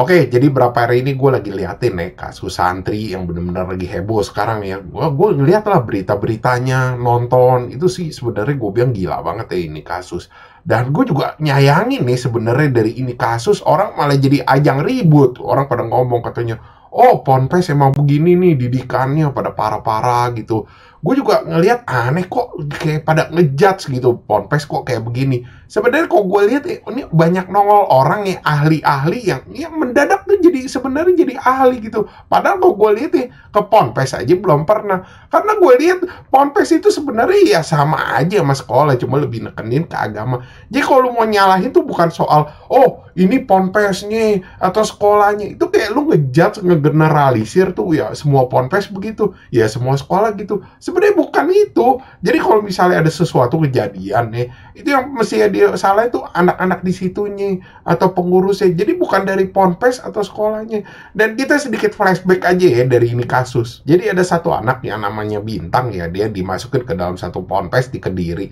Oke, okay, jadi berapa hari ini gue lagi liatin nih ya, kasus santri yang bener-bener lagi heboh sekarang ya. Gue gue ngeliat lah berita-beritanya, nonton itu sih sebenarnya gue bilang gila banget ya ini kasus. Dan gue juga nyayangin nih sebenarnya dari ini kasus orang malah jadi ajang ribut. Orang pada ngomong katanya, oh ponpes emang begini nih didikannya pada parah-parah gitu. Gue juga ngeliat aneh kok kayak pada ngejudge gitu ponpes kok kayak begini sebenarnya kok gue lihat ya, ini banyak nongol orang nih ya, ahli-ahli yang ya mendadak tuh jadi sebenarnya jadi ahli gitu padahal kok gue lihat ya ke ponpes aja belum pernah karena gue lihat ponpes itu sebenarnya ya sama aja sama sekolah cuma lebih nekenin ke agama jadi kalau lu mau nyalahin tuh bukan soal oh ini ponpesnya atau sekolahnya itu kayak lu ngejat ngegeneralisir tuh ya semua ponpes begitu ya semua sekolah gitu sebenarnya bukan itu jadi kalau misalnya ada sesuatu kejadian nih ya, itu yang mesti ya dia salah itu anak-anak di situnya atau pengurusnya. Jadi bukan dari ponpes atau sekolahnya. Dan kita sedikit flashback aja ya dari ini kasus. Jadi ada satu anak yang namanya Bintang ya, dia dimasukin ke dalam satu ponpes di Kediri.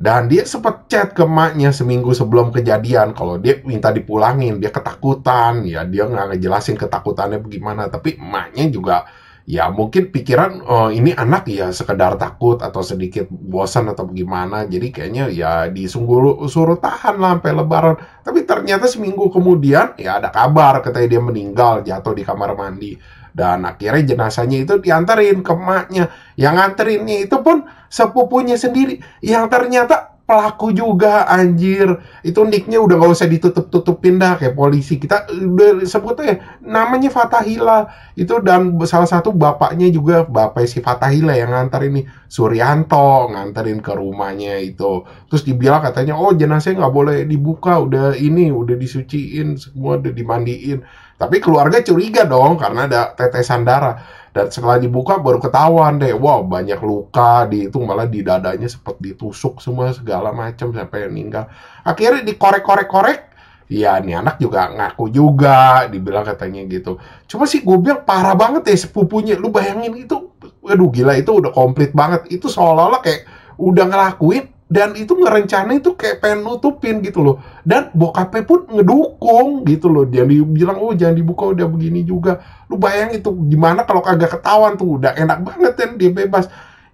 Dan dia sempat chat ke maknya seminggu sebelum kejadian kalau dia minta dipulangin, dia ketakutan, ya dia nggak ngejelasin ketakutannya bagaimana, tapi maknya juga ya mungkin pikiran oh, ini anak ya sekedar takut atau sedikit bosan atau gimana jadi kayaknya ya disungguh suruh tahan lah sampai lebaran tapi ternyata seminggu kemudian ya ada kabar katanya dia meninggal jatuh di kamar mandi dan akhirnya jenazahnya itu diantarin ke maknya yang nganterinnya itu pun sepupunya sendiri yang ternyata pelaku juga anjir itu nicknya udah nggak usah ditutup tutupin dah kayak polisi kita udah sebut aja namanya Fatahila itu dan salah satu bapaknya juga bapak si Fatahila yang ngantar ini Suryanto nganterin ke rumahnya itu terus dibilang katanya oh jenazahnya nggak boleh dibuka udah ini udah disuciin semua udah dimandiin tapi keluarga curiga dong karena ada tetesan darah. Dan setelah dibuka baru ketahuan deh, wow banyak luka di itu malah di dadanya sempat ditusuk semua segala macam sampai meninggal. Akhirnya dikorek-korek-korek, ya ini anak juga ngaku juga, dibilang katanya gitu. Cuma sih gue bilang parah banget ya sepupunya, lu bayangin itu, waduh gila itu udah komplit banget. Itu seolah-olah kayak udah ngelakuin dan itu ngerencana itu kayak pengen nutupin gitu loh dan bokapnya pun ngedukung gitu loh dia bilang oh jangan dibuka udah begini juga lu bayang itu gimana kalau kagak ketahuan tuh udah enak banget kan dia bebas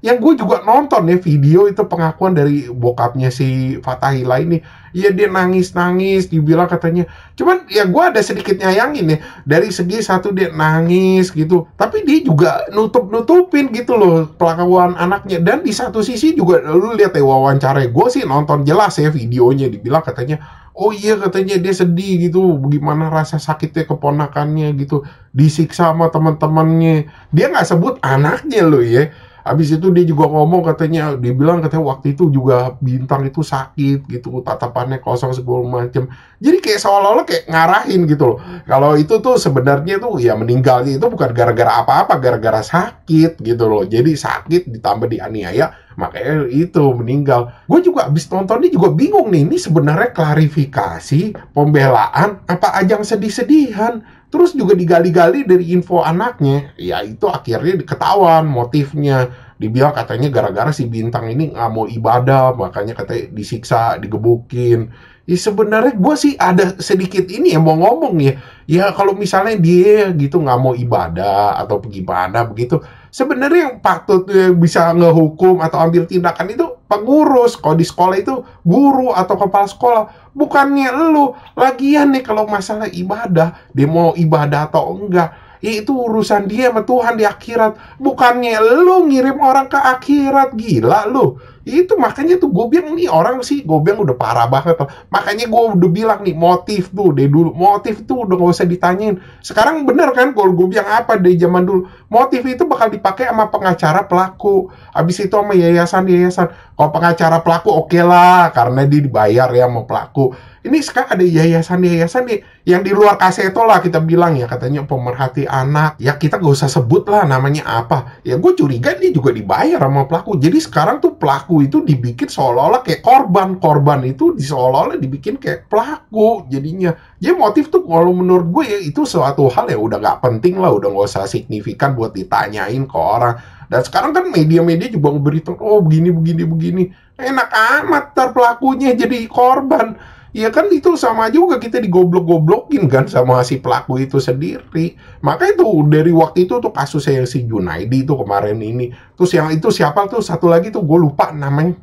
yang gue juga nonton ya video itu pengakuan dari bokapnya si Fatahila ini ya dia nangis-nangis dibilang katanya cuman ya gue ada sedikit nyayangin ya dari segi satu dia nangis gitu tapi dia juga nutup-nutupin gitu loh pelakuan anaknya dan di satu sisi juga lu lihat ya wawancara gue sih nonton jelas ya videonya dibilang katanya oh iya katanya dia sedih gitu gimana rasa sakitnya keponakannya gitu disiksa sama teman-temannya dia nggak sebut anaknya loh ya Habis itu dia juga ngomong katanya, dia bilang katanya waktu itu juga bintang itu sakit gitu, tatapannya kosong segala macam. Jadi kayak seolah-olah kayak ngarahin gitu loh. Kalau itu tuh sebenarnya tuh ya meninggalnya itu bukan gara-gara apa-apa, gara-gara sakit gitu loh. Jadi sakit ditambah dianiaya, makanya itu meninggal. Gue juga abis nonton ini juga bingung nih, ini sebenarnya klarifikasi, pembelaan, apa ajang sedih-sedihan terus juga digali-gali dari info anaknya ya itu akhirnya ketahuan motifnya dibilang katanya gara-gara si bintang ini nggak mau ibadah makanya katanya disiksa digebukin ya sebenarnya gue sih ada sedikit ini yang mau ngomong ya ya kalau misalnya dia gitu nggak mau ibadah atau gimana begitu sebenarnya yang patut bisa ngehukum atau ambil tindakan itu pengurus, kalau di sekolah itu guru atau kepala sekolah, bukannya lu. Lagian nih kalau masalah ibadah, dia mau ibadah atau enggak, ya itu urusan dia sama Tuhan di akhirat. Bukannya lu ngirim orang ke akhirat, gila lu itu makanya tuh gue bilang nih orang sih gue bilang udah parah banget loh. makanya gue udah bilang nih motif tuh dari dulu motif tuh udah gak usah ditanyain sekarang bener kan kalau gue bilang apa dari zaman dulu motif itu bakal dipakai sama pengacara pelaku abis itu sama yayasan yayasan kalau pengacara pelaku oke okay lah karena dia dibayar ya sama pelaku ini sekarang ada yayasan-yayasan nih yang di luar kaseto lah kita bilang ya katanya pemerhati anak ya kita gak usah sebut lah namanya apa ya gue curiga dia juga dibayar sama pelaku jadi sekarang tuh pelaku itu dibikin seolah-olah kayak korban korban itu seolah-olah dibikin kayak pelaku jadinya jadi motif tuh kalau menurut gue ya itu suatu hal ya udah gak penting lah udah gak usah signifikan buat ditanyain ke orang dan sekarang kan media-media juga ngeberitahu oh begini begini begini enak amat terpelakunya jadi korban Iya kan itu sama juga kita digoblok-goblokin kan sama si pelaku itu sendiri. Maka itu dari waktu itu tuh kasusnya yang si Junaidi itu kemarin ini. Terus yang itu siapa tuh satu lagi tuh gue lupa namanya.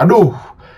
Aduh,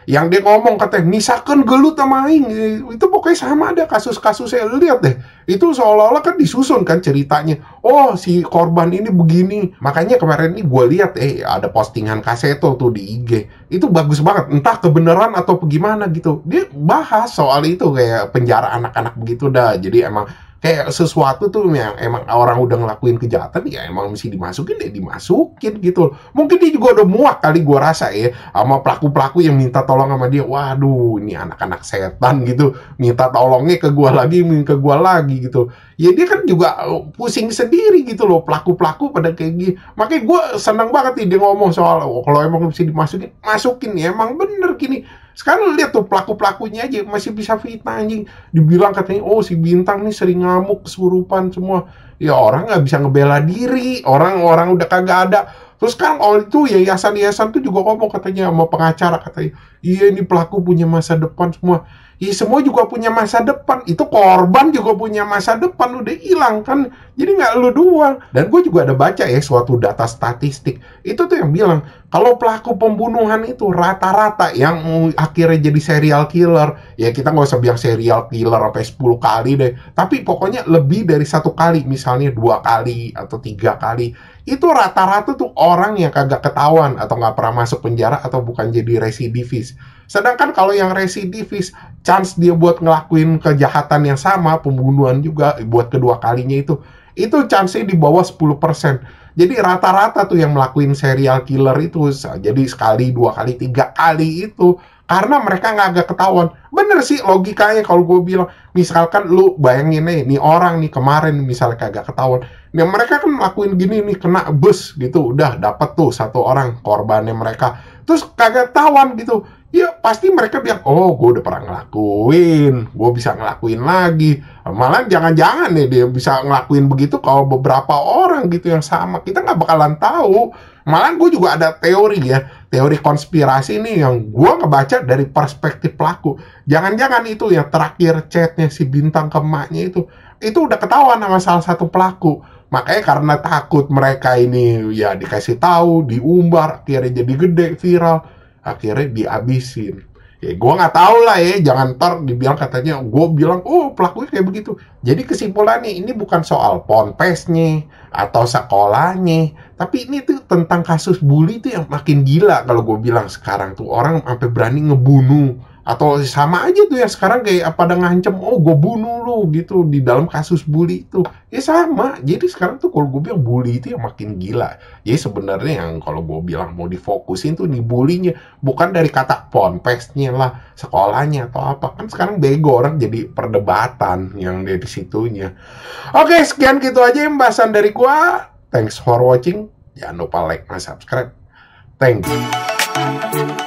yang dia ngomong katanya misalkan gelut sama aing itu pokoknya sama ada kasus-kasus saya lihat deh itu seolah-olah kan disusun kan ceritanya oh si korban ini begini makanya kemarin ini gue lihat eh ada postingan kaseto tuh di IG itu bagus banget entah kebenaran atau gimana gitu dia bahas soal itu kayak penjara anak-anak begitu dah jadi emang kayak sesuatu tuh yang emang orang udah ngelakuin kejahatan ya emang mesti dimasukin deh ya dimasukin gitu mungkin dia juga udah muak kali gua rasa ya sama pelaku-pelaku yang minta tolong sama dia waduh ini anak-anak setan gitu minta tolongnya ke gua lagi ke gua lagi gitu ya dia kan juga oh, pusing sendiri gitu loh pelaku-pelaku pada kayak gini makanya gua senang banget nih dia ngomong soal oh, kalau emang mesti dimasukin masukin ya emang bener gini sekarang lihat tuh pelaku-pelakunya aja masih bisa fitnah anjing. Dibilang katanya, oh si Bintang nih sering ngamuk, kesurupan semua. Ya orang nggak bisa ngebela diri, orang-orang udah kagak ada Terus sekarang all oh, itu yayasan-yayasan tuh juga ngomong katanya sama pengacara katanya, iya ini pelaku punya masa depan semua. Iya semua juga punya masa depan. Itu korban juga punya masa depan udah hilang kan. Jadi nggak lu doang. Dan gue juga ada baca ya suatu data statistik. Itu tuh yang bilang kalau pelaku pembunuhan itu rata-rata yang akhirnya jadi serial killer. Ya kita nggak usah bilang serial killer sampai 10 kali deh. Tapi pokoknya lebih dari satu kali misalnya dua kali atau tiga kali itu rata-rata tuh orang yang kagak ketahuan atau nggak pernah masuk penjara atau bukan jadi residivis. Sedangkan kalau yang residivis, chance dia buat ngelakuin kejahatan yang sama, pembunuhan juga buat kedua kalinya itu itu chance di bawah 10%. Jadi rata-rata tuh yang melakuin serial killer itu jadi sekali, dua kali, tiga kali itu karena mereka nggak agak ketahuan. Bener sih logikanya kalau gue bilang, misalkan lu bayangin nih, nih orang nih kemarin misalnya kagak ketahuan, nah mereka kan ngelakuin gini nih kena bus gitu, udah dapet tuh satu orang korbannya mereka terus kagak tawan gitu ya pasti mereka bilang oh gue udah pernah ngelakuin gue bisa ngelakuin lagi malah jangan-jangan nih dia bisa ngelakuin begitu kalau beberapa orang gitu yang sama kita nggak bakalan tahu malah gue juga ada teori ya teori konspirasi nih yang gue ngebaca dari perspektif pelaku jangan-jangan itu ya terakhir chatnya si bintang kemaknya itu itu udah ketahuan sama salah satu pelaku makanya karena takut mereka ini ya dikasih tahu diumbar akhirnya jadi gede viral akhirnya dihabisin ya gue nggak tahu lah ya jangan ter dibilang katanya gue bilang oh pelakunya kayak begitu jadi kesimpulannya ini bukan soal ponpesnya atau sekolahnya tapi ini tuh tentang kasus bully itu yang makin gila kalau gue bilang sekarang tuh orang sampai berani ngebunuh atau sama aja tuh ya sekarang kayak apa ada ngancem oh gue bunuh lu gitu di dalam kasus bully itu ya sama jadi sekarang tuh kalau gue bilang bully itu yang makin gila jadi ya, sebenarnya yang kalau gue bilang mau difokusin tuh nih bulinya bukan dari kata ponpesnya lah sekolahnya atau apa kan sekarang bego orang jadi perdebatan yang dari disitunya oke sekian gitu aja pembahasan dari gue thanks for watching jangan lupa like dan subscribe thank you